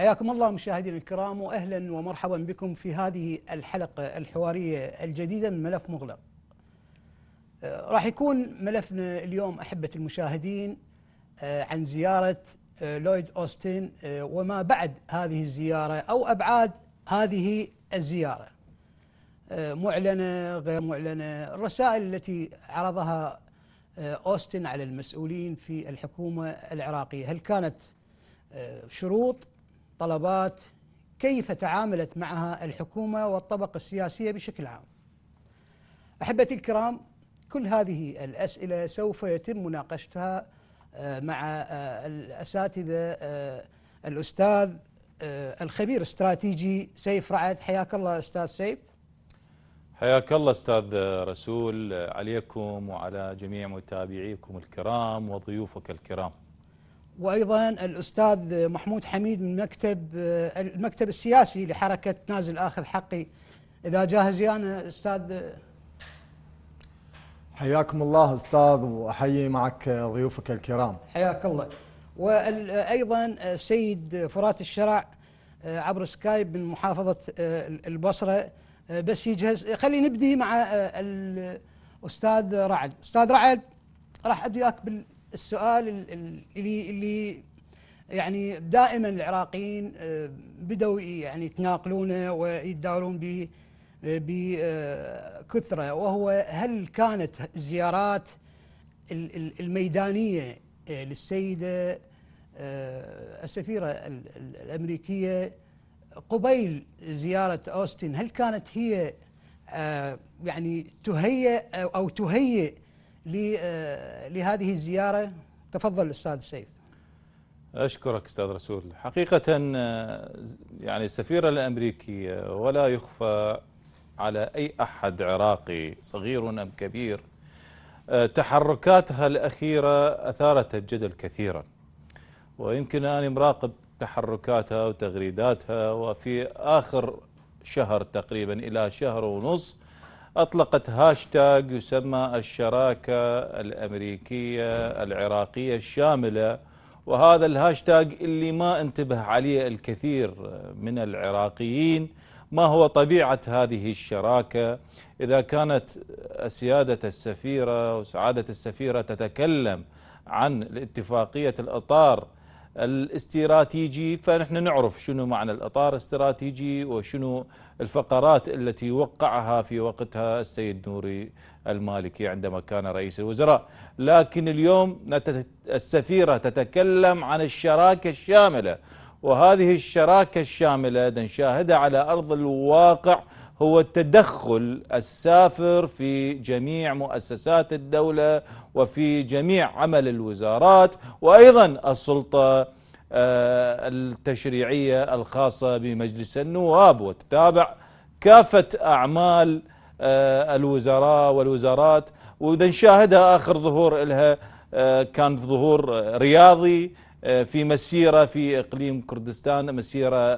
حياكم الله مشاهدينا الكرام واهلا ومرحبا بكم في هذه الحلقه الحواريه الجديده من ملف مغلق. آه، راح يكون ملفنا اليوم احبه المشاهدين آه، عن زياره آه، لويد اوستن وما بعد هذه الزياره او ابعاد هذه الزياره. معلنه غير معلنه، الرسائل التي عرضها اوستن على المسؤولين في الحكومه العراقيه، هل كانت شروط طلبات كيف تعاملت معها الحكومة والطبقة السياسية بشكل عام أحبتي الكرام كل هذه الأسئلة سوف يتم مناقشتها آه، مع آه، الأساتذة آه، الأستاذ الخبير استراتيجي سيف رعد حياك الله أستاذ سيف حياك الله أستاذ رسول عليكم وعلى جميع متابعيكم الكرام وضيوفك الكرام وايضا الاستاذ محمود حميد من مكتب المكتب السياسي لحركه نازل اخذ حقي اذا جاهز يعني استاذ حياكم الله استاذ واحيي معك ضيوفك الكرام حياك الله وايضا السيد فرات الشرع آه، عبر سكايب من محافظه آه، البصره آه، بس يجهز خلي نبدي مع الاستاذ رعد استاذ رعد راح ابدي وياك بال السؤال اللي اللي يعني دائما العراقيين آه، بدوا يعني يتناقلونه ويتداولون به آه، بكثره وهو هل كانت الزيارات الميدانيه آه، للسيده السفيره الامريكيه قبيل زياره اوستن هل كانت هي يعني تهيئ او تهيئ آه، لهذه الزيارة تفضل الأستاذ سيف أشكرك أستاذ رسول حقيقة آه، يعني السفيرة الأمريكية آه، ولا يخفى على أي أحد عراقي صغير أم كبير تحركاتها الأخيرة أثارت الجدل كثيرا ويمكن أن مراقب تحركاتها وتغريداتها وفي آخر شهر تقريبا إلى شهر ونصف أطلقت هاشتاج يسمى الشراكة الأمريكية العراقية الشاملة وهذا الهاشتاج اللي ما انتبه عليه الكثير من العراقيين ما هو طبيعة هذه الشراكة إذا كانت سيادة السفيرة وسعادة السفيرة تتكلم عن اتفاقية الأطار الاستراتيجي فنحن نعرف شنو معنى الإطار الاستراتيجي وشنو الفقرات التي وقعها في وقتها السيد نوري المالكي عندما كان رئيس الوزراء لكن اليوم السفيرة تتكلم عن الشراكة الشاملة وهذه الشراكة الشاملة نشاهدها على أرض الواقع هو التدخل السافر في جميع مؤسسات الدولة وفي جميع عمل الوزارات وأيضا السلطة آه، التشريعية الخاصة بمجلس النواب وتتابع كافة أعمال آه، الوزراء والوزارات ونشاهدها آخر ظهور لها آه، كان في ظهور رياضي في مسيرة في إقليم كردستان مسيرة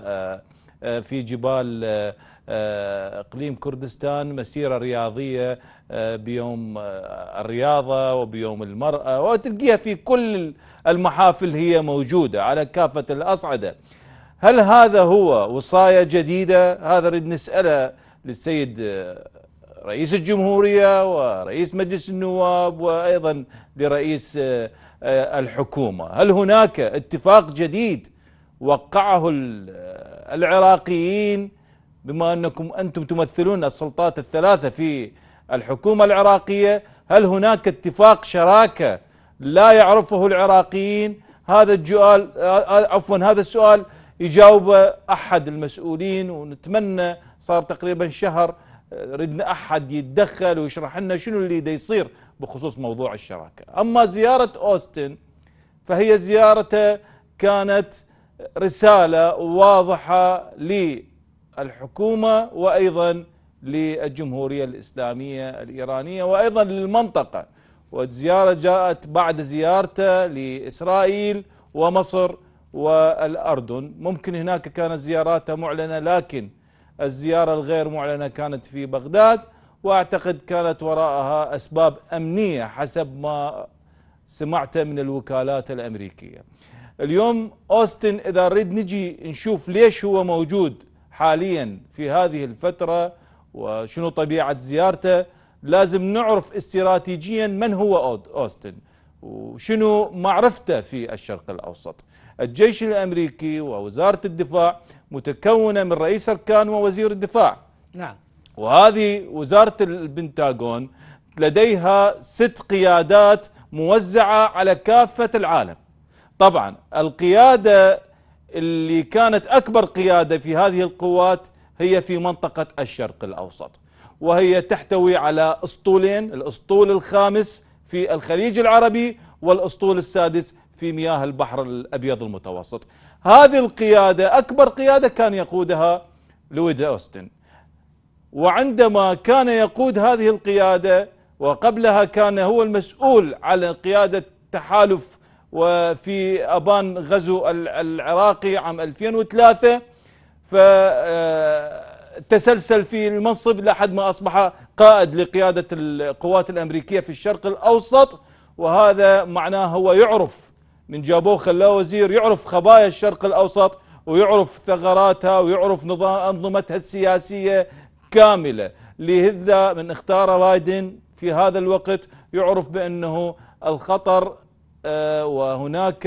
في جبال اقليم كردستان مسيره رياضيه آه، بيوم آه، الرياضه وبيوم المراه وتلقيها في كل المحافل هي موجوده على كافه الاصعده. هل هذا هو وصايه جديده؟ هذا نريد نساله للسيد آه، رئيس الجمهوريه ورئيس مجلس النواب وايضا لرئيس الحكومه، هل هناك اتفاق جديد وقعه العراقيين بما أنكم أنتم تمثلون السلطات الثلاثة في الحكومة العراقية هل هناك اتفاق شراكة لا يعرفه العراقيين هذا الجؤال عفوا هذا السؤال يجاوبه أحد المسؤولين ونتمنى صار تقريبا شهر ردنا أحد يتدخل ويشرح لنا شنو اللي دا يصير بخصوص موضوع الشراكة أما زيارة أوستن فهي زيارته كانت رسالة واضحة لي الحكومة وأيضا للجمهورية الإسلامية الإيرانية وأيضا للمنطقة والزيارة جاءت بعد زيارته لإسرائيل ومصر والأردن ممكن هناك كانت زياراته معلنة لكن الزيارة الغير معلنة كانت في بغداد وأعتقد كانت وراءها أسباب أمنية حسب ما سمعت من الوكالات الأمريكية اليوم أوستن إذا نريد نجي نشوف ليش هو موجود حاليا في هذه الفترة وشنو طبيعة زيارته لازم نعرف استراتيجيا من هو أوستن وشنو معرفته في الشرق الأوسط الجيش الأمريكي ووزارة الدفاع متكونة من رئيس أركان ووزير الدفاع نعم وهذه وزارة البنتاغون لديها ست قيادات موزعة على كافة العالم طبعا القيادة اللي كانت أكبر قيادة في هذه القوات هي في منطقة الشرق الأوسط وهي تحتوي على أسطولين الأسطول الخامس في الخليج العربي والأسطول السادس في مياه البحر الأبيض المتوسط هذه القيادة أكبر قيادة كان يقودها لويد أوستن وعندما كان يقود هذه القيادة وقبلها كان هو المسؤول على قيادة تحالف وفي أبان غزو العراقي عام 2003 فتسلسل آه، في المنصب لحد ما أصبح قائد لقيادة القوات الأمريكية في الشرق الأوسط وهذا معناه هو يعرف من جابوه خلاه وزير يعرف خبايا الشرق الأوسط ويعرف ثغراتها ويعرف نظام أنظمتها السياسية كاملة لهذا من اختار بايدن في هذا الوقت يعرف بأنه الخطر آه، وهناك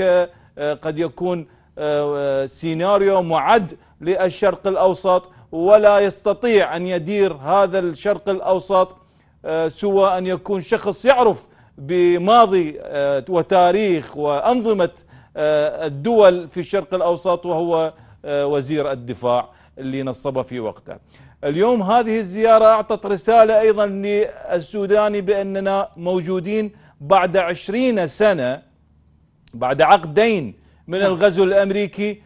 آه، قد يكون آه، سيناريو معد للشرق الأوسط ولا يستطيع أن يدير هذا الشرق الأوسط سوى أن يكون شخص يعرف بماضي وتاريخ وأنظمة الدول في الشرق الأوسط وهو وزير الدفاع اللي نصبه في وقته اليوم هذه الزيارة أعطت رسالة أيضا للسوداني بأننا موجودين بعد عشرين سنة بعد عقدين من نعم. الغزو الأمريكي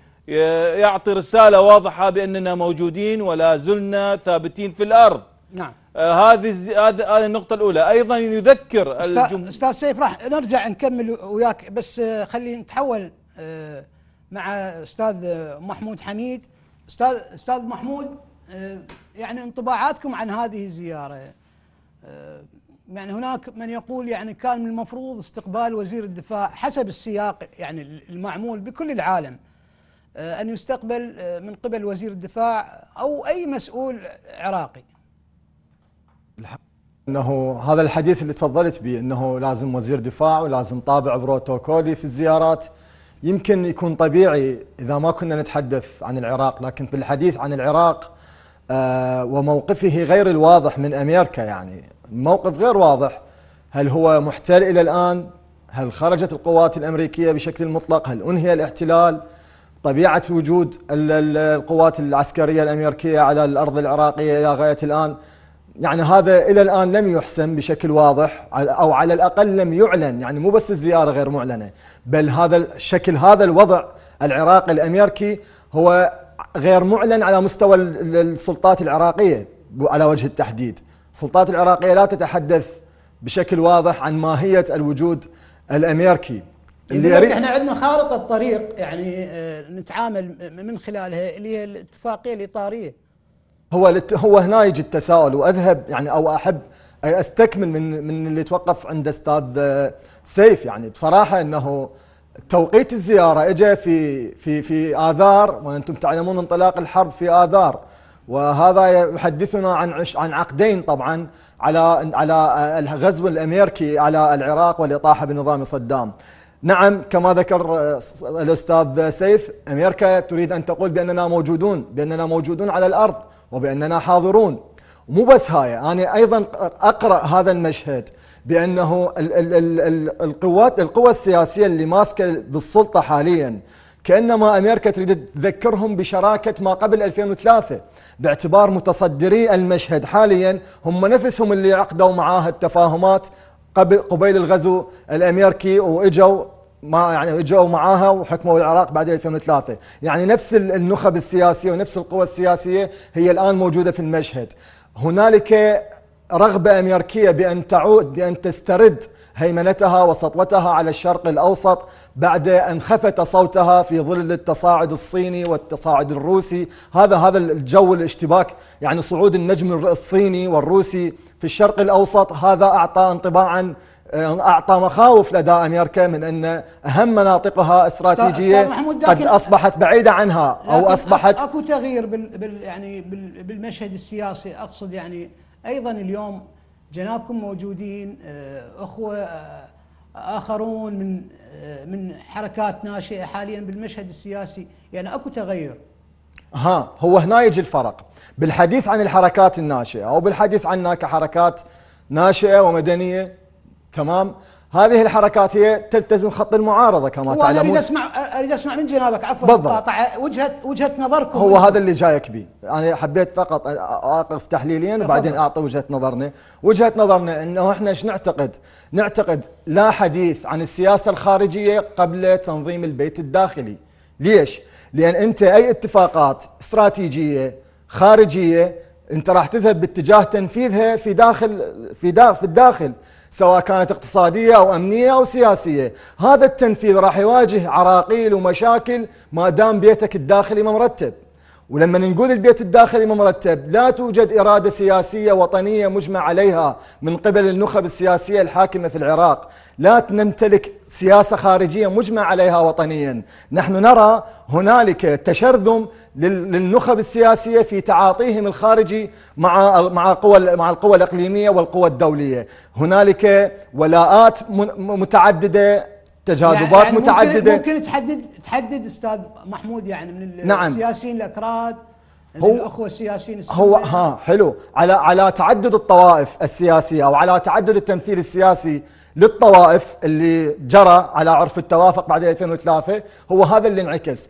يعطي رسالة واضحة بأننا موجودين ولا زلنا ثابتين في الأرض نعم آه، هذه هذه النقطة الأولى أيضا يذكر الجمهور أستاذ سيف راح نرجع نكمل وياك بس آه، خلي نتحول آه، مع أستاذ محمود حميد أستاذ أستاذ محمود يعني انطباعاتكم عن هذه الزيارة يعني هناك من يقول يعني كان من المفروض استقبال وزير الدفاع حسب السياق يعني المعمول بكل العالم آه، أن يستقبل آه، من قبل وزير الدفاع أو أي مسؤول عراقي انه هذا الحديث اللي تفضلت به انه لازم وزير دفاع ولازم طابع بروتوكولي في الزيارات يمكن يكون طبيعي اذا ما كنا نتحدث عن العراق لكن في الحديث عن العراق آه، وموقفه غير الواضح من أمريكا يعني موقف غير واضح هل هو محتل إلى الآن هل خرجت القوات الأمريكية بشكل مطلق هل أنهي الاحتلال طبيعة وجود القوات العسكرية الأمريكية على الأرض العراقية إلى غاية الآن يعني هذا إلى الآن لم يحسم بشكل واضح أو على الأقل لم يعلن يعني مو بس الزيارة غير معلنة بل هذا الشكل هذا الوضع العراقي الأمريكي هو غير معلن على مستوى السلطات العراقية على وجه التحديد السلطات العراقية لا تتحدث بشكل واضح عن ماهية الوجود الأمريكي اللي يريد... احنا عندنا خارطة طريق يعني آه، نتعامل من خلالها اللي هي الاتفاقية الإطارية هو هو هنا يجي التساؤل واذهب يعني او احب استكمل من من اللي توقف عند استاذ آه، سيف يعني بصراحة انه توقيت الزيارة اجى في في في آذار وأنتم تعلمون انطلاق الحرب في آذار وهذا يحدثنا عن عن عقدين طبعا على على الغزو الامريكي على العراق والاطاحه بنظام صدام. نعم كما ذكر الاستاذ سيف امريكا تريد ان تقول باننا موجودون باننا موجودون على الارض وباننا حاضرون. مو بس هاي انا ايضا اقرا هذا المشهد بانه ال ال ال ال القوات القوى السياسيه اللي ماسكه بالسلطه حاليا كانما امريكا تريد تذكرهم بشراكه ما قبل 2003 باعتبار متصدري المشهد حاليا هم نفسهم اللي عقدوا معاها التفاهمات قبل قبيل الغزو الامريكي واجوا ما يعني اجوا معاها وحكموا العراق بعد 2003 يعني نفس النخب السياسيه ونفس القوى السياسيه هي الان موجوده في المشهد هنالك رغبة أمريكية بأن تعود بأن تسترد هيمنتها وسطوتها على الشرق الأوسط بعد أن خفت صوتها في ظل التصاعد الصيني والتصاعد الروسي هذا هذا الجو الاشتباك يعني صعود النجم الصيني والروسي في الشرق الأوسط هذا أعطى انطباعا آه، أعطى مخاوف لدى أمريكا من أن أهم مناطقها استراتيجية قد أصبحت بعيدة عنها أو أصبحت أكو تغيير بال يعني بالمشهد السياسي أقصد يعني ايضا اليوم جنابكم موجودين آه، اخوه آه، اخرون من آه، من حركات ناشئه حاليا بالمشهد السياسي يعني اكو تغير ها هو هنا يجي الفرق بالحديث عن الحركات الناشئه او بالحديث عنا كحركات ناشئه ومدنيه تمام هذه الحركات هي تلتزم خط المعارضه كما تعلمون انا اريد اسمع اريد اسمع من جنابك عفوا بالضبط وجهه وجهه نظركم هو هذا اللي جايك به انا حبيت فقط اقف تحليليا وبعدين اعطي وجهه نظرنا وجهه نظرنا انه احنا ايش نعتقد نعتقد لا حديث عن السياسه الخارجيه قبل تنظيم البيت الداخلي ليش لان انت اي اتفاقات استراتيجيه خارجيه انت راح تذهب باتجاه تنفيذها في داخل في داخل في الداخل سواء كانت اقتصادية أو أمنية أو سياسية هذا التنفيذ راح يواجه عراقيل ومشاكل ما دام بيتك الداخلي ما مرتب ولما نقول البيت الداخلي مرتب لا توجد إرادة سياسية وطنية مجمع عليها من قبل النخب السياسية الحاكمة في العراق لا نمتلك سياسة خارجية مجمع عليها وطنيا نحن نرى هنالك تشرذم للنخب السياسية في تعاطيهم الخارجي مع مع قوى مع القوى الإقليمية والقوى الدولية هنالك ولاءات متعددة تجاذبات يعني, يعني متعدده ممكن, ممكن تحدد تحدد استاذ محمود يعني من نعم السياسيين الاكراد هو الاخوه السياسيين السوريين هو ها حلو على على تعدد الطوائف السياسيه او على تعدد التمثيل السياسي للطوائف اللي جرى على عرف التوافق بعد 2003 هو هذا اللي انعكس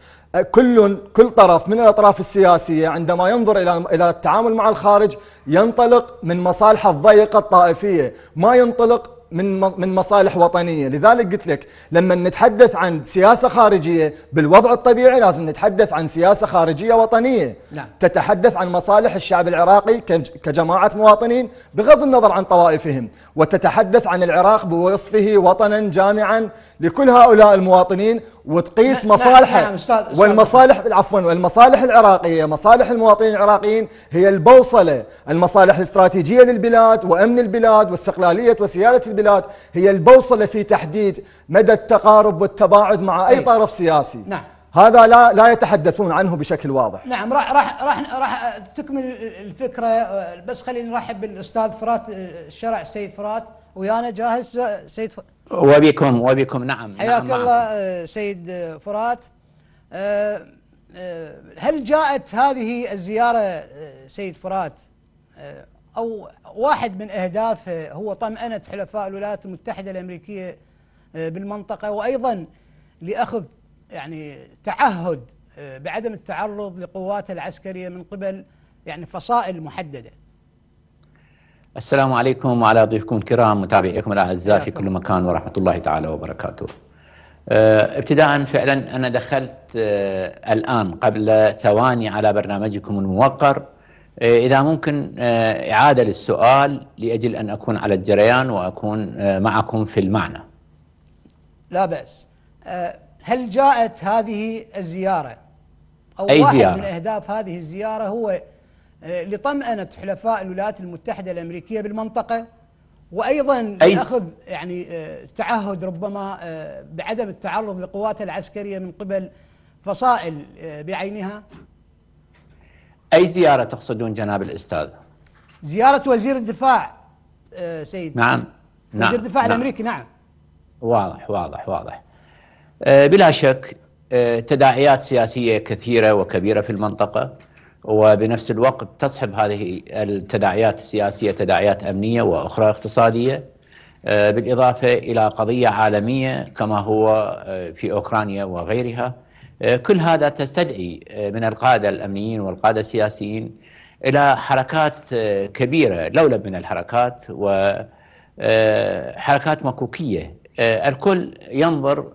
كل كل طرف من الاطراف السياسيه عندما ينظر الى الى التعامل مع الخارج ينطلق من مصالحه الضيقه الطائفيه ما ينطلق من من مصالح وطنيه، لذلك قلت لك لما نتحدث عن سياسه خارجيه بالوضع الطبيعي لازم نتحدث عن سياسه خارجيه وطنيه نعم. تتحدث عن مصالح الشعب العراقي كجماعه مواطنين بغض النظر عن طوائفهم، وتتحدث عن العراق بوصفه وطنا جامعا لكل هؤلاء المواطنين وتقيس مصالحه والمصالح عفوا والمصالح العراقيه مصالح المواطنين العراقيين هي البوصله المصالح الاستراتيجيه للبلاد وامن البلاد واستقلاليه وسياده البلاد هي البوصله في تحديد مدى التقارب والتباعد مع اي, أي. طرف سياسي نعم هذا لا لا يتحدثون عنه بشكل واضح نعم راح راح راح راح تكمل الفكره بس خليني نرحب بالاستاذ فرات الشرع سيد فرات ويانا جاهز سيد فرات وبكم وبكم نعم،, نعم حياك نعم الله آه، سيد آه، فرات آه، هل جاءت هذه الزيارة سيد فرات أو واحد من أهدافه هو طمأنة حلفاء الولايات المتحدة الأمريكية بالمنطقة وأيضا لأخذ يعني تعهد بعدم التعرض لقواته العسكرية من قبل يعني فصائل محددة السلام عليكم وعلى ضيفكم الكرام متابعيكم الاعزاء في كل مكان ورحمه الله تعالى وبركاته. آه، ابتداء فعلا انا دخلت آه، الان قبل ثواني على برنامجكم الموقر آه، اذا ممكن اعاده للسؤال لاجل ان اكون على الجريان واكون معكم في المعنى. لا باس. هل جاءت هذه الزياره او أي واحد زيارة؟ من اهداف هذه الزياره هو آه، لطمأنة حلفاء الولايات المتحدة الأمريكية بالمنطقة وأيضا أي... يعني آه، تعهد ربما آه، بعدم التعرض لقواتها العسكرية من قبل فصائل بعينها أي زيارة تقصدون جناب الأستاذ؟ زيارة وزير الدفاع سيد نعم نعم وزير الدفاع نعم. الأمريكي نعم واضح واضح واضح بلا شك تداعيات سياسية كثيرة وكبيرة في المنطقة وبنفس الوقت تصحب هذه التداعيات السياسيه تداعيات امنيه واخرى اقتصاديه آه، بالاضافه الى قضيه عالميه كما هو آه، في اوكرانيا وغيرها آه، كل هذا تستدعي من القاده الامنيين والقاده السياسيين الى حركات كبيره لولب من الحركات وحركات مكوكيه الكل ينظر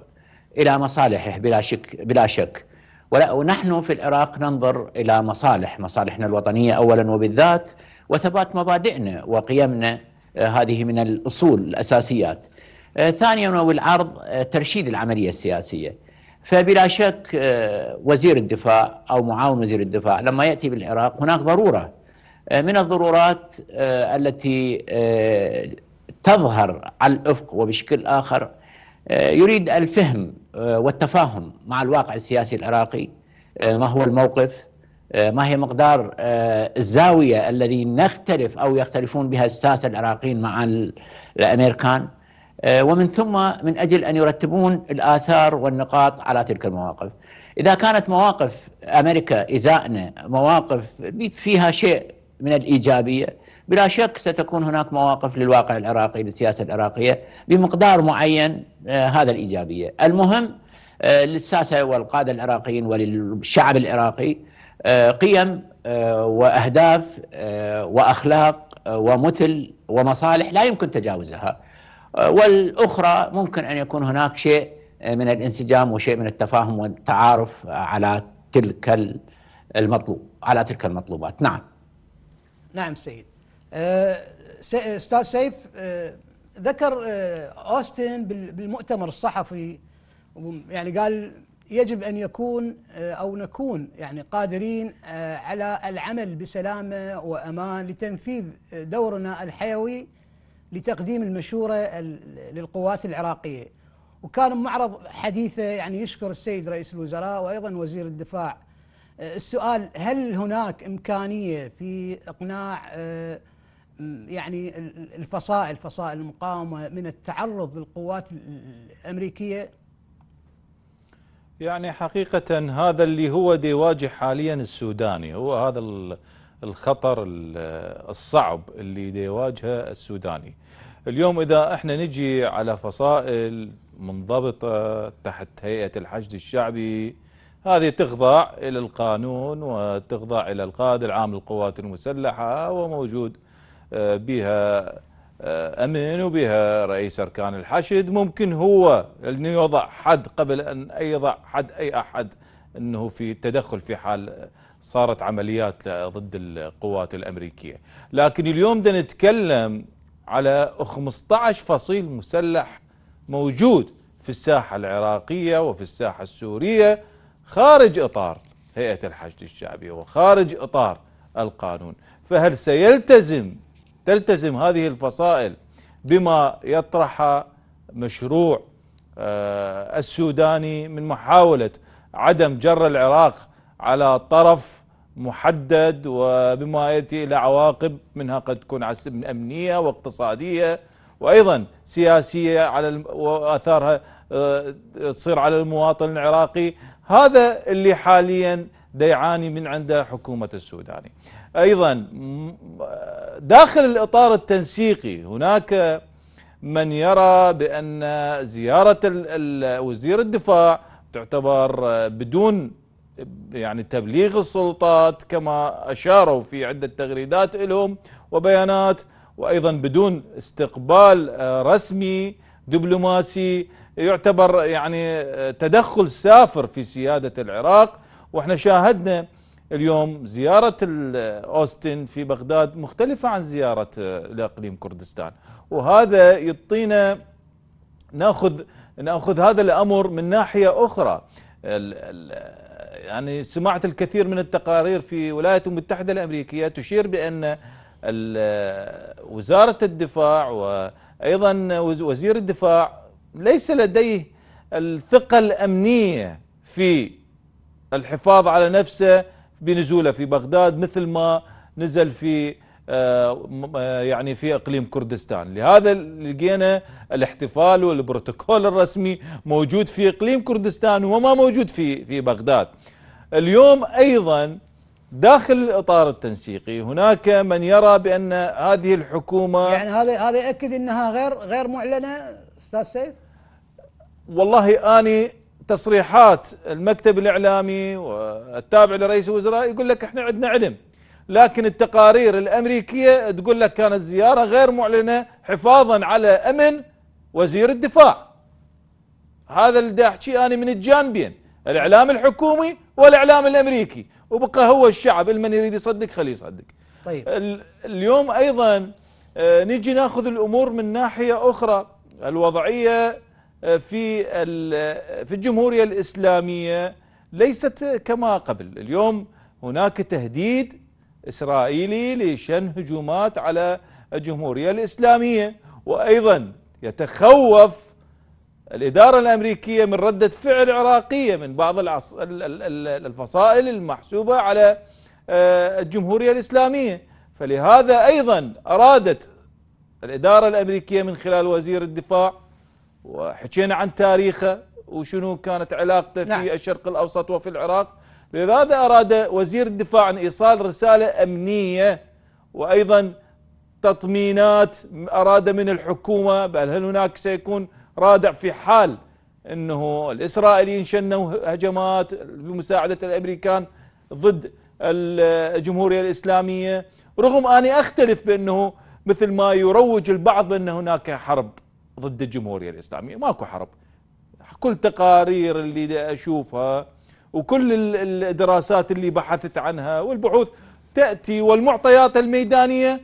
الى مصالحه بلا شك بلا شك ونحن في العراق ننظر إلى مصالح مصالحنا الوطنية أولا وبالذات وثبات مبادئنا وقيمنا آه، هذه من الأصول الأساسيات آه، ثانيا والعرض آه، ترشيد العملية السياسية فبلا شك وزير الدفاع أو معاون وزير الدفاع لما يأتي بالعراق هناك ضرورة من الضرورات التي تظهر على الأفق وبشكل آخر آه، يريد الفهم آه، والتفاهم مع الواقع السياسي العراقي آه، ما هو الموقف ما هي مقدار الزاوية الذي نختلف أو يختلفون بها الساسة العراقيين مع الأمريكان ومن ثم من أجل أن يرتبون الآثار والنقاط على تلك المواقف إذا كانت مواقف أمريكا إزاءنا مواقف فيها شيء من الإيجابية بلا شك ستكون هناك مواقف للواقع العراقي للسياسه العراقيه بمقدار معين آه، هذا الايجابيه، المهم آه، للساسه والقاده العراقيين وللشعب العراقي آه، قيم واهداف واخلاق ومثل ومصالح لا يمكن تجاوزها. والاخرى ممكن ان يكون هناك شيء من الانسجام وشيء من التفاهم والتعارف على تلك المطلوب على تلك المطلوبات، نعم. نعم سيد آه، استاذ سيف آه، ذكر آه، اوستن بالمؤتمر الصحفي يعني قال يجب ان يكون او نكون يعني قادرين على العمل بسلامه وامان لتنفيذ دورنا الحيوي لتقديم المشوره للقوات العراقيه. وكان معرض حديثه يعني يشكر السيد رئيس الوزراء وايضا وزير الدفاع. السؤال هل هناك امكانيه في اقناع يعني الفصائل فصائل المقاومة من التعرض للقوات الأمريكية يعني حقيقة هذا اللي هو ديواجه حاليا السوداني هو هذا الخطر الصعب اللي ديواجهه السوداني اليوم إذا احنا نجي على فصائل منضبطة تحت هيئة الحشد الشعبي هذه تخضع إلى القانون وتخضع إلى القائد العام للقوات المسلحة وموجود آه، بها آه، أمن وبها رئيس أركان الحشد ممكن هو أنه يوضع حد قبل أن يضع حد أي أحد أنه في تدخل في حال صارت عمليات ضد القوات الأمريكية لكن اليوم بدنا نتكلم على 15 فصيل مسلح موجود في الساحة العراقية وفي الساحة السورية خارج إطار هيئة الحشد الشعبي وخارج إطار القانون فهل سيلتزم تلتزم هذه الفصائل بما يطرح مشروع آه، السوداني من محاولة عدم جر العراق على طرف محدد وبما يأتي إلى عواقب منها قد تكون أمنية واقتصادية وأيضا سياسية على وآثارها آه، تصير على المواطن العراقي هذا اللي حاليا ديعاني من عنده حكومة السوداني أيضا داخل الإطار التنسيقي هناك من يرى بأن زيارة وزير الدفاع تعتبر بدون يعني تبليغ السلطات كما أشاروا في عدة تغريدات لهم وبيانات وأيضا بدون استقبال رسمي دبلوماسي يعتبر يعني تدخل سافر في سيادة العراق واحنا شاهدنا اليوم زيارة أوستن في بغداد مختلفة عن زيارة الأقليم كردستان وهذا يعطينا ناخذ ناخذ هذا الامر من ناحيه اخرى يعني سمعت الكثير من التقارير في الولايات المتحده الامريكيه تشير بان وزاره الدفاع وايضا وزير الدفاع ليس لديه الثقه الامنيه في الحفاظ على نفسه بنزوله في بغداد مثل ما نزل في آه، آه، يعني في اقليم كردستان لهذا لقينا الاحتفال والبروتوكول الرسمي موجود في اقليم كردستان وما موجود في في بغداد اليوم ايضا داخل الاطار التنسيقي هناك من يرى بان هذه الحكومه يعني هذا هذا ياكد انها غير غير معلنه استاذ سيف والله اني تصريحات المكتب الاعلامي والتابع لرئيس الوزراء يقول لك احنا عندنا علم لكن التقارير الامريكيه تقول لك كانت زياره غير معلنه حفاظا على امن وزير الدفاع. هذا اللي احكي انا من الجانبين، الاعلام الحكومي والاعلام الامريكي، وبقى هو الشعب المن يريد يصدق خليه يصدق. طيب اليوم ايضا آه، نجي ناخذ الامور من ناحيه اخرى، الوضعيه آه، في في الجمهورية الإسلامية ليست كما قبل اليوم هناك تهديد إسرائيلي لشن هجومات على الجمهورية الإسلامية وأيضا يتخوف الإدارة الأمريكية من ردة فعل عراقية من بعض الفصائل المحسوبة على آه، الجمهورية الإسلامية فلهذا أيضا أرادت الإدارة الأمريكية من خلال وزير الدفاع وحكينا عن تاريخه وشنو كانت علاقته نعم. في الشرق الأوسط وفي العراق لهذا أراد وزير الدفاع أن إيصال رسالة أمنية وأيضا تطمينات أراد من الحكومة بل هل هناك سيكون رادع في حال أنه الإسرائيليين شنوا هجمات بمساعدة الأمريكان ضد الجمهورية الإسلامية رغم أني أختلف بأنه مثل ما يروج البعض بأن هناك حرب ضد الجمهورية الإسلامية ماكو حرب كل تقارير اللي أشوفها وكل الدراسات اللي بحثت عنها والبحوث تأتي والمعطيات الميدانية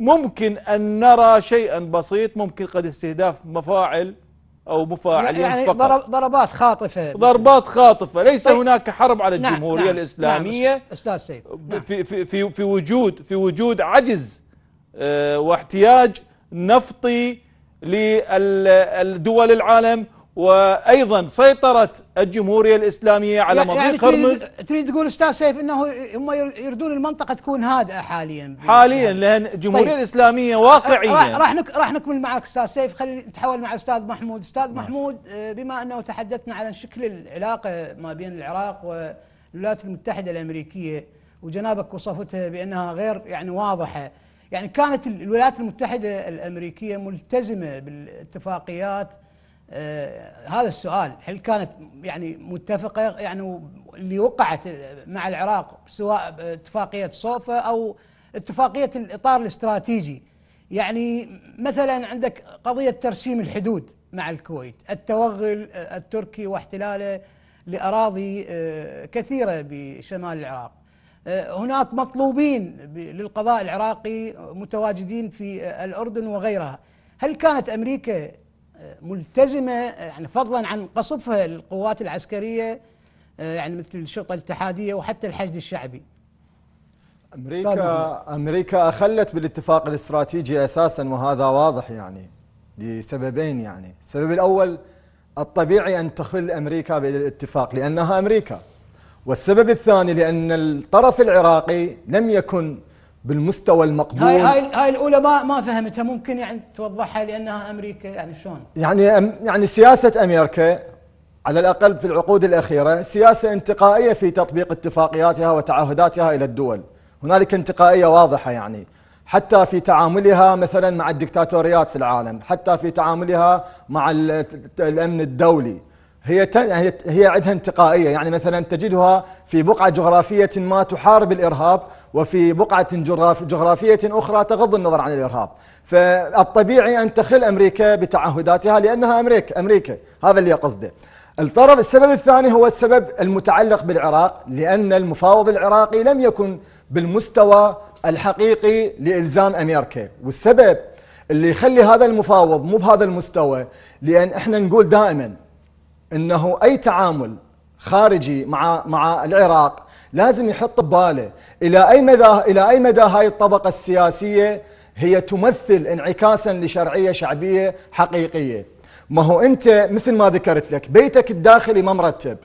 ممكن أن نرى شيئا بسيط ممكن قد استهداف مفاعل أو مفاعلين يعني, يعني فقط ضربات خاطفة ضربات خاطفة ليس طيب. هناك حرب على نعم، الجمهورية نعم. الإسلامية نعم. أستاذ سيد نعم. في, في, في وجود في وجود عجز آه، واحتياج نفطي لدول العالم وايضا سيطرت الجمهوريه الاسلاميه على يعني مضيق هرمز يعني تريد تقول استاذ سيف انه هم يردون المنطقه تكون هادئه حاليا حاليا لان طيب. الجمهوريه طيب الاسلاميه واقعيه راح راح نكمل معك استاذ سيف خلينا نتحول مع استاذ محمود استاذ نعم. محمود آه، بما انه تحدثنا على شكل العلاقه ما بين العراق والولايات المتحده الامريكيه وجنابك وصفتها بانها غير يعني واضحه يعني كانت الولايات المتحدة الأمريكية ملتزمة بالاتفاقيات آه هذا السؤال هل كانت يعني متفقة يعني اللي وقعت مع العراق سواء اتفاقية صوفا أو اتفاقية الإطار الاستراتيجي يعني مثلا عندك قضية ترسيم الحدود مع الكويت التوغل آه، التركي واحتلاله لأراضي آه، كثيرة بشمال العراق آه، هناك مطلوبين للقضاء العراقي متواجدين في آه، الأردن وغيرها هل كانت أمريكا آه، ملتزمة يعني فضلا عن قصفها للقوات العسكرية يعني مثل الشرطة الاتحادية وحتى الحشد الشعبي امريكا امريكا اخلت بالاتفاق الاستراتيجي اساسا وهذا واضح يعني لسببين يعني، السبب الاول الطبيعي ان تخل امريكا بالاتفاق لانها امريكا والسبب الثاني لأن الطرف العراقي لم يكن بالمستوى المقبول هاي هاي هاي الاولى ما ما فهمتها ممكن يعني توضحها لانها امريكا يعني شلون؟ يعني يعني سياسه امريكا على الاقل في العقود الاخيره سياسه انتقائيه في تطبيق اتفاقياتها وتعهداتها الى الدول، هنالك انتقائيه واضحه يعني حتى في تعاملها مثلا مع الدكتاتوريات في العالم، حتى في تعاملها مع الامن الدولي، هي هي عندها انتقائيه يعني مثلا تجدها في بقعه جغرافيه ما تحارب الارهاب وفي بقعه جغرافيه اخرى تغض النظر عن الارهاب فالطبيعي ان تخل امريكا بتعهداتها لانها امريكا امريكا هذا اللي قصده الطرف السبب الثاني هو السبب المتعلق بالعراق لان المفاوض العراقي لم يكن بالمستوى الحقيقي لالزام امريكا والسبب اللي يخلي هذا المفاوض مو بهذا المستوى لان احنا نقول دائما انه اي تعامل خارجي مع مع العراق لازم يحط بباله الى اي مدى الى اي مدى هاي الطبقه السياسيه هي تمثل انعكاسا لشرعيه شعبيه حقيقيه ما هو انت مثل ما ذكرت لك بيتك الداخلي ما مرتب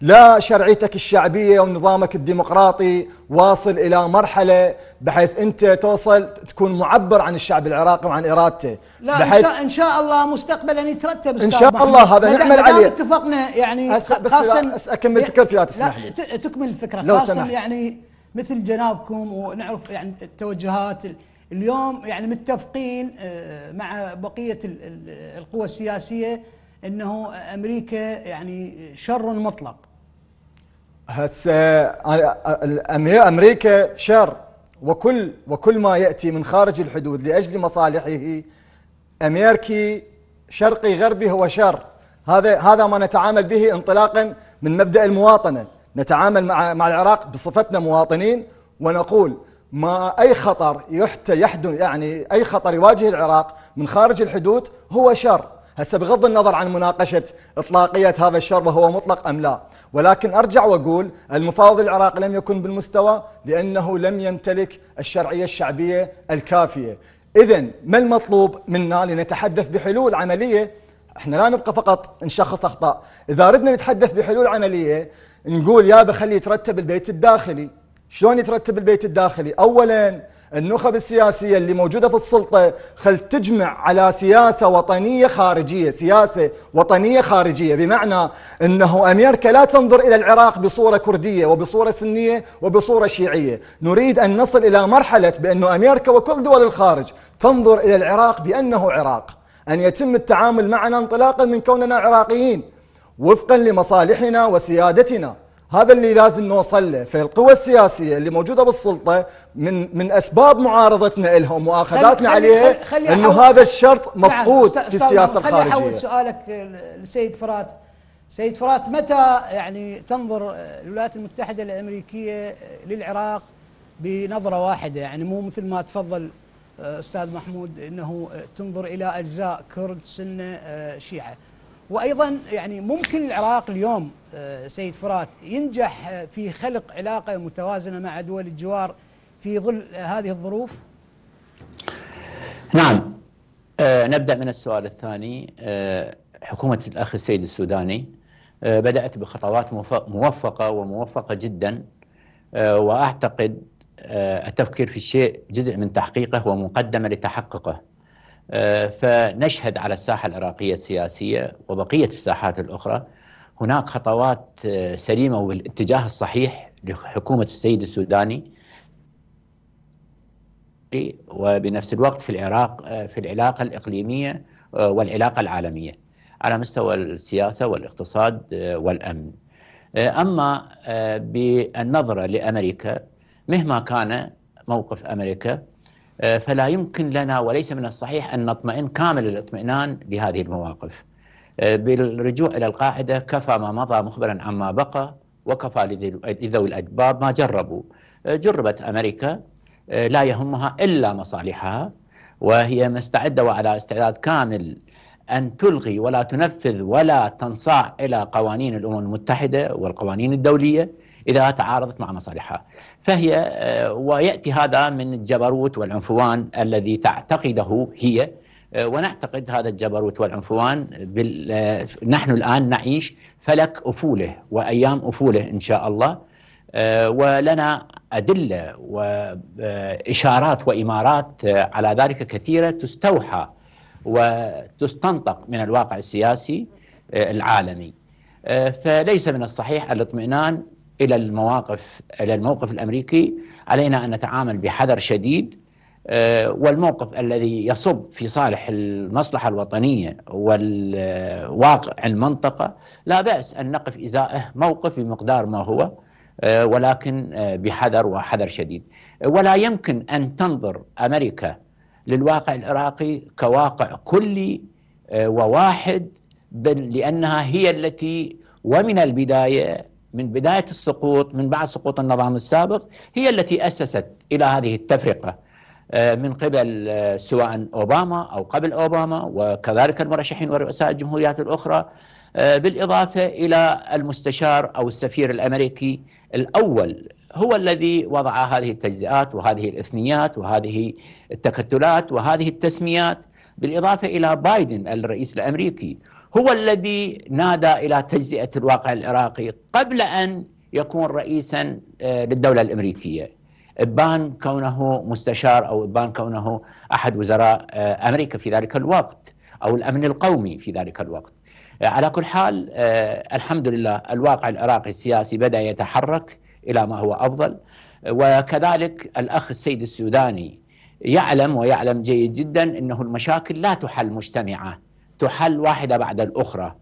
لا شرعيتك الشعبية ونظامك الديمقراطي واصل إلى مرحلة بحيث أنت توصل تكون معبر عن الشعب العراقي وعن إرادته لا بحيث إن, شاء إن شاء الله مستقبلا يترتب إن شاء الله هذا نعمل عليه اتفقنا يعني بس خاصة بس أكمل فكرتي لا تسمح لي تكمل الفكرة لو خاصة يعني مثل جنابكم ونعرف يعني التوجهات اليوم يعني متفقين آه، مع بقية القوى السياسية أنه أمريكا يعني شر مطلق هسه امريكا شر وكل وكل ما ياتي من خارج الحدود لاجل مصالحه امريكي شرقي غربي هو شر هذا هذا ما نتعامل به انطلاقا من مبدا المواطنه نتعامل مع مع العراق بصفتنا مواطنين ونقول ما اي خطر يحدث يعني اي خطر يواجه العراق من خارج الحدود هو شر هسه بغض النظر عن مناقشه اطلاقيه هذا الشر وهو مطلق ام لا ولكن أرجع وأقول المفاوض العراقي لم يكن بالمستوى لأنه لم يمتلك الشرعية الشعبية الكافية إذا ما المطلوب منا لنتحدث بحلول عملية احنا لا نبقى فقط نشخص أخطاء إذا أردنا نتحدث بحلول عملية نقول يا بخلي يترتب البيت الداخلي شلون يترتب البيت الداخلي أولا النخب السياسية اللي موجودة في السلطة خل تجمع على سياسة وطنية خارجية سياسة وطنية خارجية بمعنى أنه أمريكا لا تنظر إلى العراق بصورة كردية وبصورة سنية وبصورة شيعية نريد أن نصل إلى مرحلة بأنه أمريكا وكل دول الخارج تنظر إلى العراق بأنه عراق أن يتم التعامل معنا انطلاقا من كوننا عراقيين وفقا لمصالحنا وسيادتنا هذا اللي لازم نوصل له فالقوى السياسيه اللي موجوده بالسلطه من من اسباب معارضتنا لهم ومؤاخذاتنا عليها انه هذا الشرط نعم، مفقود في السياسه الخارجيه خلي احول سؤالك للسيد فرات سيد فرات متى يعني تنظر آه، الولايات المتحده الامريكيه آه، للعراق بنظره واحده يعني مو مثل ما تفضل آه، استاذ محمود انه تنظر الى اجزاء كرد سنه شيعه وايضا يعني ممكن العراق اليوم آه، سيد فرات ينجح آه، في خلق علاقه متوازنه مع دول الجوار في ظل هذه الظروف؟ نعم آه، نبدا من السؤال الثاني حكومه الاخ السيد السوداني بدات بخطوات موفقه وموفقه جدا واعتقد التفكير في الشيء جزء من تحقيقه ومقدمه لتحققه فنشهد على الساحه العراقيه السياسيه وبقيه الساحات الاخرى هناك خطوات آه، سليمه وبالاتجاه الصحيح لحكومه السيد السوداني وبنفس الوقت في العراق آه، في العلاقه الاقليميه آه، والعلاقه العالميه على مستوى السياسه والاقتصاد والامن. اما بالنظره لامريكا مهما كان موقف امريكا آه، فلا يمكن لنا وليس من الصحيح أن نطمئن كامل الاطمئنان لهذه المواقف آه، بالرجوع إلى القاعدة كفى ما مضى مخبرا عما بقى وكفى لذوي الأجبار ما جربوا آه، جربت أمريكا لا يهمها إلا مصالحها وهي مستعدة وعلى استعداد كامل أن تلغي ولا تنفذ ولا تنصاع إلى قوانين الأمم المتحدة والقوانين الدولية إذا تعارضت مع مصالحها فهي آه، ويأتي هذا من الجبروت والعنفوان الذي تعتقده هي آه، ونعتقد هذا الجبروت والعنفوان بال... آه، نحن الآن نعيش فلك أفولة وأيام أفولة إن شاء الله ولنا أدلة وإشارات وإمارات على ذلك كثيرة تستوحى وتستنطق من الواقع السياسي العالمي فليس من الصحيح الاطمئنان الى المواقف الى الموقف الامريكي علينا ان نتعامل بحذر شديد آه، والموقف الذي يصب في صالح المصلحه الوطنيه والواقع المنطقه لا باس ان نقف ازاءه موقف بمقدار ما هو آه، ولكن آه، بحذر وحذر شديد ولا يمكن ان تنظر امريكا للواقع العراقي كواقع كلي وواحد بل لانها هي التي ومن البدايه من بداية السقوط من بعد سقوط النظام السابق هي التي أسست إلى هذه التفرقة آه، من قبل آه، سواء أوباما أو قبل أوباما وكذلك المرشحين ورؤساء الجمهوريات الأخرى آه، بالإضافة إلى المستشار أو السفير الأمريكي الأول هو الذي وضع هذه التجزئات وهذه الإثنيات وهذه التكتلات وهذه التسميات بالإضافة إلى بايدن الرئيس الأمريكي هو الذي نادى الى تجزئه الواقع العراقي قبل ان يكون رئيسا آه، للدوله الامريكيه ابان كونه مستشار او ابان كونه احد وزراء آه، امريكا في ذلك الوقت او الامن القومي في ذلك الوقت آه، على كل حال الحمد لله الواقع العراقي السياسي بدا يتحرك الى ما هو افضل وكذلك الاخ السيد السوداني يعلم ويعلم جيد جدا انه المشاكل لا تحل مجتمعه تحل واحدة بعد الأخرى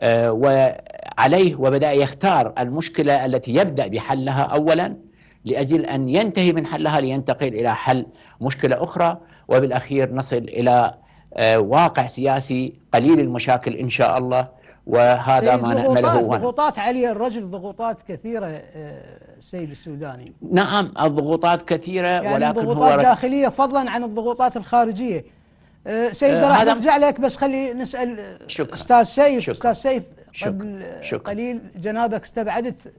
آه، وعليه وبدأ يختار المشكلة التي يبدأ بحلها أولا لأجل أن ينتهي من حلها لينتقل إلى حل مشكلة أخرى وبالأخير نصل إلى آه، واقع سياسي قليل المشاكل إن شاء الله وهذا ما نأمله ضغوطات علي الرجل ضغوطات كثيرة السيد آه، السوداني نعم الضغوطات كثيرة يعني ولكن الضغوطات هو الداخلية فضلا عن الضغوطات الخارجية أه، سيد أه، راح نرجع لك بس خلي نسال شكرا استاذ سيف شكرا استاذ سيف قبل شكرا قليل جنابك استبعدت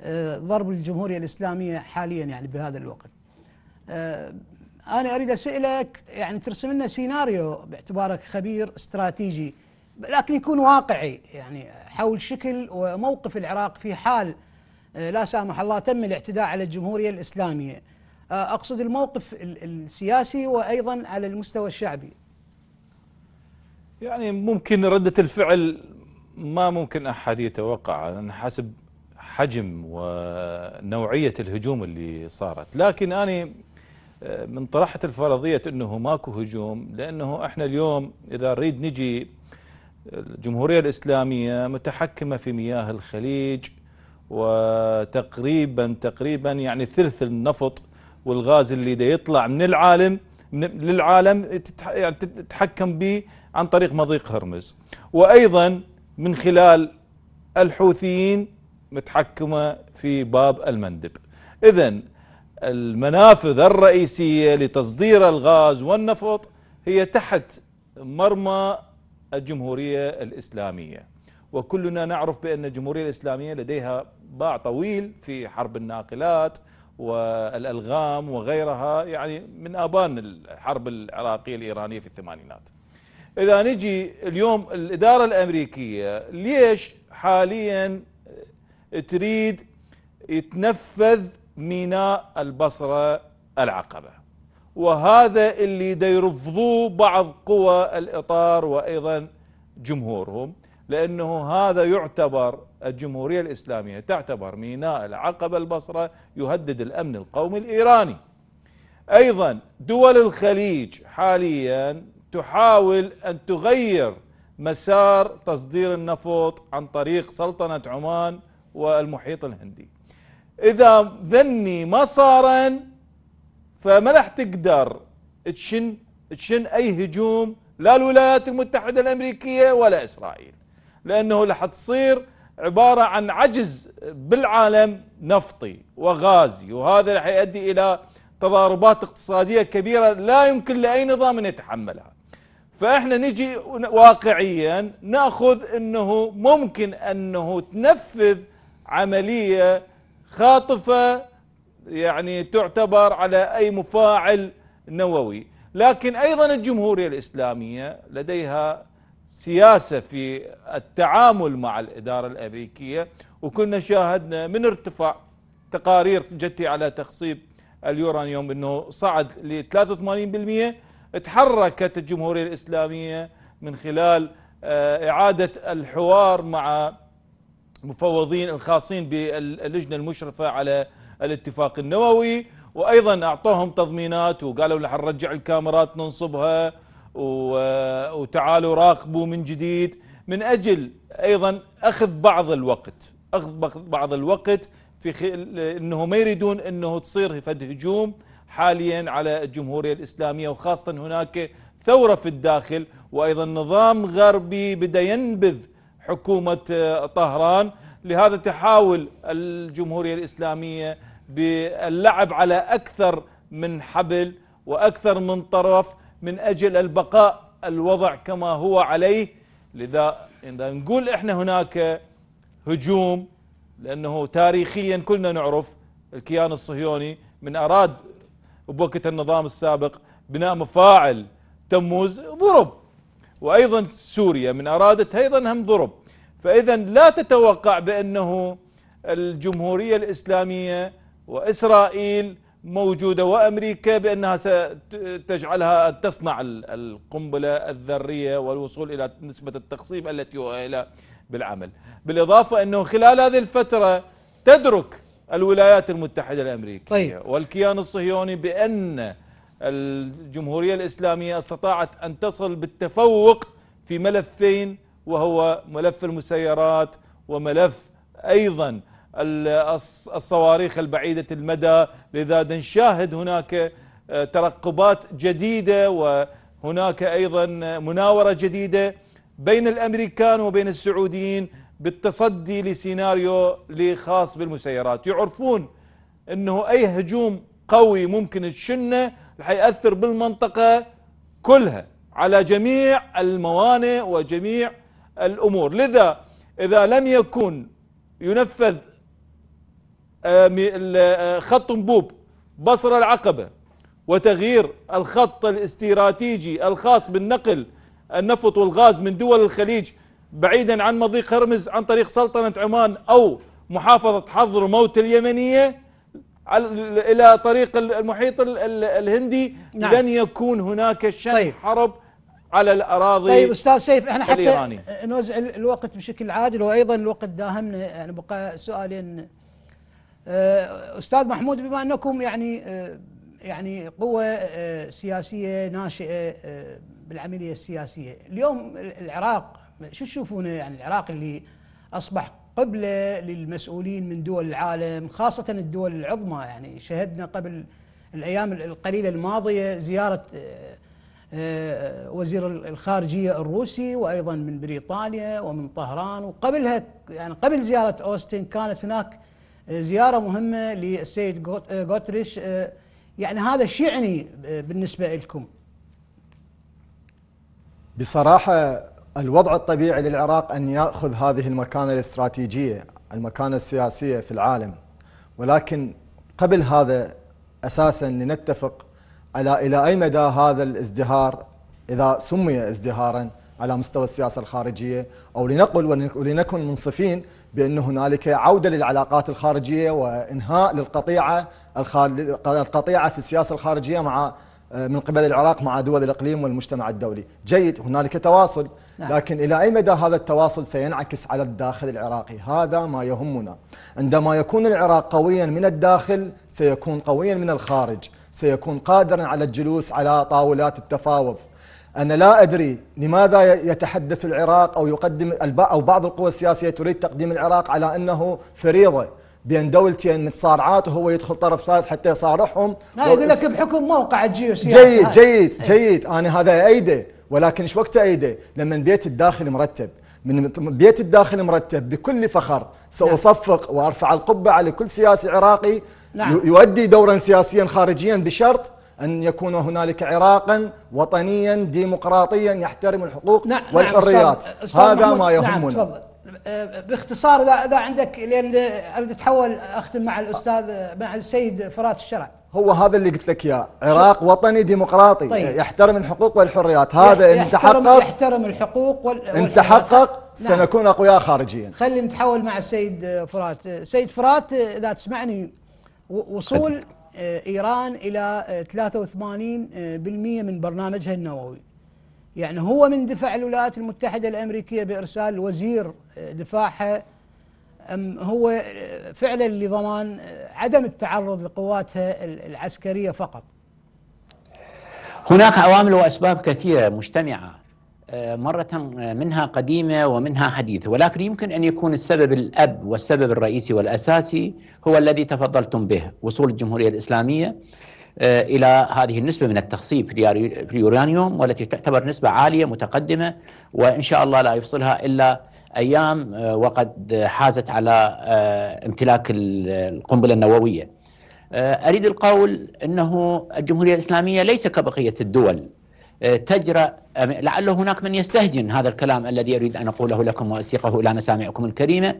أه، ضرب الجمهوريه الاسلاميه حاليا يعني بهذا الوقت انا اريد اسالك يعني ترسم لنا سيناريو باعتبارك خبير استراتيجي لكن يكون واقعي يعني حول شكل وموقف العراق في حال لا سامح الله تم الاعتداء على الجمهوريه الاسلاميه آه، أقصد الموقف السياسي وأيضا على المستوى الشعبي يعني ممكن ردة الفعل ما ممكن أحد يتوقع أنا حسب حجم ونوعية الهجوم اللي صارت لكن أنا آه، من طرحت الفرضية أنه ماكو هجوم لأنه إحنا اليوم إذا نريد نجي آه، الجمهورية الإسلامية متحكمة في مياه الخليج وتقريبا تقريبا يعني ثلث النفط والغاز اللي دا يطلع من العالم من للعالم يعني تتحكم به عن طريق مضيق هرمز وأيضا من خلال الحوثيين متحكمة في باب المندب إذا المنافذ الرئيسية لتصدير الغاز والنفط هي تحت مرمى الجمهورية الإسلامية وكلنا نعرف بأن الجمهورية الإسلامية لديها باع طويل في حرب الناقلات والألغام وغيرها يعني من آبان الحرب العراقية الإيرانية في الثمانينات إذا نجي اليوم الإدارة الأمريكية ليش حاليا تريد يتنفذ ميناء البصرة العقبة وهذا اللي يرفضوه بعض قوى الإطار وأيضا جمهورهم لأنه هذا يعتبر الجمهورية الإسلامية تعتبر ميناء العقبة البصرة يهدد الأمن القومي الإيراني أيضا دول الخليج حاليا تحاول أن تغير مسار تصدير النفط عن طريق سلطنة عمان والمحيط الهندي إذا ذني مسارا فما راح تقدر تشن تشن أي هجوم لا الولايات المتحدة الأمريكية ولا إسرائيل لأنه رح تصير عبارة عن عجز بالعالم نفطي وغازي وهذا رح يؤدي إلى تضاربات اقتصادية كبيرة لا يمكن لأي نظام أن يتحملها فإحنا نجي واقعيا نأخذ أنه ممكن أنه تنفذ عملية خاطفة يعني تعتبر على أي مفاعل نووي لكن أيضا الجمهورية الإسلامية لديها سياسة في التعامل مع الإدارة الأمريكية وكنا شاهدنا من ارتفاع تقارير جتي على تخصيب اليورانيوم أنه صعد ل 83% تحركت الجمهورية الإسلامية من خلال آه، إعادة الحوار مع مفوضين الخاصين باللجنة المشرفة على الاتفاق النووي وأيضا أعطوهم تضمينات وقالوا رح نرجع الكاميرات ننصبها وتعالوا راقبوا من جديد من أجل أيضا أخذ بعض الوقت أخذ بعض الوقت في خل... أنه ما يريدون أنه تصير فد هجوم حاليا على الجمهورية الإسلامية وخاصة هناك ثورة في الداخل وأيضا نظام غربي بدأ ينبذ حكومة آه، طهران لهذا تحاول الجمهورية الإسلامية باللعب على أكثر من حبل وأكثر من طرف من أجل البقاء الوضع كما هو عليه لذا إذا نقول إحنا هناك هجوم لأنه تاريخيا كلنا نعرف الكيان الصهيوني من أراد بوقت النظام السابق بناء مفاعل تموز ضرب وأيضا سوريا من أرادت أيضا هم ضرب فإذا لا تتوقع بأنه الجمهورية الإسلامية وإسرائيل موجودة وأمريكا بأنها ستجعلها أن تصنع القنبلة الذرية والوصول إلى نسبة التقسيم التي إلى بالعمل بالإضافة أنه خلال هذه الفترة تدرك الولايات المتحدة الأمريكية طيب. والكيان الصهيوني بأن الجمهورية الإسلامية استطاعت أن تصل بالتفوق في ملفين وهو ملف المسيرات وملف أيضا الصواريخ البعيدة المدى لذا نشاهد هناك آه، ترقبات جديدة وهناك أيضا مناورة جديدة بين الأمريكان وبين السعوديين بالتصدي لسيناريو خاص بالمسيرات يعرفون أنه أي هجوم قوي ممكن تشنه حيأثر بالمنطقة كلها على جميع الموانئ وجميع الأمور لذا إذا لم يكن ينفذ آه، آه، خط انبوب بصر العقبة وتغيير الخط الاستراتيجي الخاص بالنقل النفط والغاز من دول الخليج بعيدا عن مضيق هرمز عن طريق سلطنة عمان أو محافظة موت اليمنية إلى طريق المحيط الهندي نعم. لن يكون هناك شن طيب. حرب على الأراضي طيب أستاذ سيف احنا حتى الإيراني. نوزع الوقت بشكل عادل وأيضا الوقت داهمنا يعني بقى سؤالين آه، استاذ محمود بما انكم يعني آه، يعني قوه آه، سياسيه ناشئه بالعمليه السياسيه، اليوم العراق شو تشوفونه يعني العراق اللي اصبح قبله للمسؤولين من دول العالم خاصه الدول العظمى يعني شهدنا قبل الايام القليله الماضيه زياره وزير الخارجيه الروسي وايضا من بريطانيا ومن طهران وقبلها يعني قبل زياره اوستن كانت هناك زياره مهمه للسيد غوتريش آه، آه، يعني هذا شو يعني آه، بالنسبه لكم؟ بصراحه الوضع الطبيعي للعراق ان ياخذ هذه المكانه الاستراتيجيه، المكانه السياسيه في العالم ولكن قبل هذا اساسا لنتفق على الى اي مدى هذا الازدهار اذا سمي ازدهارا على مستوى السياسه الخارجيه او لنقل ولنكن منصفين بأن هنالك عودة للعلاقات الخارجية وإنهاء للقطيعة القطيعة في السياسة الخارجية مع آه، من قبل العراق مع دول الإقليم والمجتمع الدولي جيد هنالك تواصل نعم. لكن إلى أي مدى هذا التواصل سينعكس على الداخل العراقي هذا ما يهمنا عندما يكون العراق قويا من الداخل سيكون قويا من الخارج سيكون قادرا على الجلوس على طاولات التفاوض أنا لا أدري لماذا يتحدث العراق أو يقدم أو بعض القوى السياسية تريد تقديم العراق على أنه فريضة بين دولتين متصارعات وهو يدخل طرف ثالث حتى يصارحهم لا يقول لك بحكم موقع الجيوسياسي جيد جيد إيه. جيد أنا هذا أيده ولكن ايش وقت أيده لما بيت الداخل مرتب من بيت الداخل مرتب بكل فخر نعم. سأصفق وأرفع القبة على كل سياسي عراقي نعم. يؤدي دورا سياسيا خارجيا بشرط أن يكون هنالك عراقا وطنيا ديمقراطيا يحترم الحقوق نعم, نعم، والحريات نعم أستاذ هذا ما نعم، يهمنا نعم تفضل أه، باختصار اذا عندك لان اريد اتحول اختم مع الاستاذ مع السيد فرات الشرع هو هذا اللي قلت لك اياه عراق وطني ديمقراطي طيب. يحترم الحقوق والحريات هذا يحترم ان تحقق يحترم الحقوق وال ان تحقق نعم. سنكون اقوياء خارجيا خلينا نتحول مع السيد فرات سيد فرات اذا تسمعني وصول آه، إيران إلى 83% آه، آه، من برنامجها النووي يعني هو من دفع الولايات المتحدة الأمريكية بإرسال وزير دفاعها أم هو فعلا لضمان عدم التعرض لقواتها العسكرية فقط هناك عوامل وأسباب كثيرة مجتمعة آه، مرة آه، منها قديمة ومنها حديثة ولكن يمكن أن يكون السبب الأب والسبب الرئيسي والأساسي هو الذي تفضلتم به وصول الجمهورية الإسلامية آه، إلى هذه النسبة من التخصيب في اليورانيوم والتي تعتبر نسبة عالية متقدمة وإن شاء الله لا يفصلها إلا أيام وقد حازت على امتلاك القنبلة النووية أريد القول أنه الجمهورية الإسلامية ليس كبقية الدول آه، تجرأ لعله هناك من يستهجن هذا الكلام الذي أريد أن أقوله لكم وأسيقه إلى مسامعكم الكريمة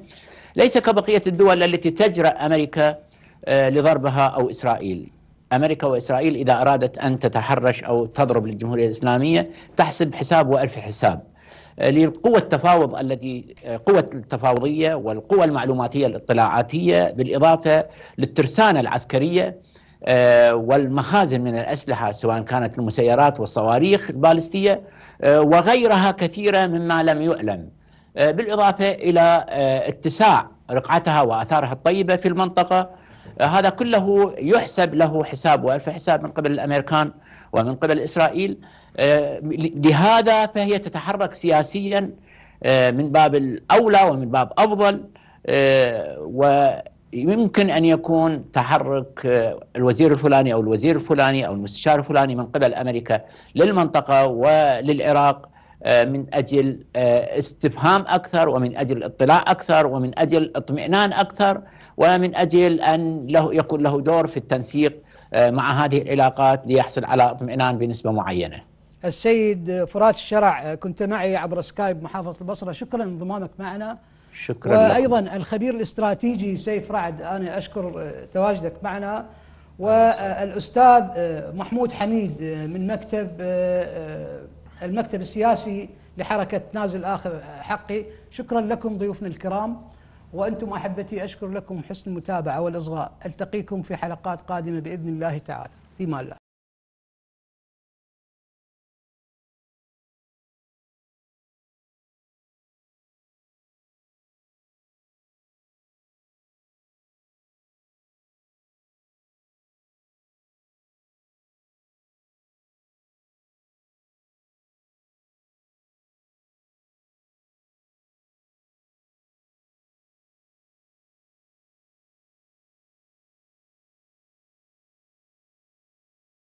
ليس كبقية الدول التي تجرأ أمريكا آه، لضربها أو إسرائيل أمريكا وإسرائيل إذا أرادت أن تتحرش أو تضرب للجمهوريه الإسلامية تحسب حساب وألف حساب للقوة آه، التفاوض التي قوة التفاوضية والقوة المعلوماتية الاطلاعاتية بالإضافة للترسانة العسكرية آه، والمخازن من الأسلحة سواء كانت المسيرات والصواريخ البالستية آه، وغيرها كثيرة مما لم يعلم آه، بالإضافة إلى اتساع رقعتها وأثارها الطيبة في المنطقة هذا كله يحسب له حساب وألف حساب من قبل الأمريكان ومن قبل إسرائيل لهذا فهي تتحرك سياسيا من باب الأولى ومن باب أفضل و يمكن ان يكون تحرك آه، الوزير الفلاني او الوزير الفلاني او المستشار الفلاني من قبل امريكا للمنطقه وللعراق آه، من اجل آه، استفهام اكثر ومن اجل اطلاع اكثر ومن اجل اطمئنان اكثر ومن اجل ان له يكون له دور في التنسيق مع هذه العلاقات ليحصل على اطمئنان بنسبه معينه. السيد فرات الشرع كنت معي عبر سكايب محافظه البصره شكرا لانضمامك معنا. شكرا وأيضا لكم. الخبير الاستراتيجي سيف رعد أنا أشكر آه، تواجدك معنا والأستاذ آه، محمود حميد آه، من مكتب المكتب السياسي لحركة نازل آخر حقي شكرا لكم ضيوفنا الكرام وأنتم أحبتي أشكر لكم حسن المتابعة والإصغاء ألتقيكم في حلقات قادمة بإذن الله تعالى فيما الله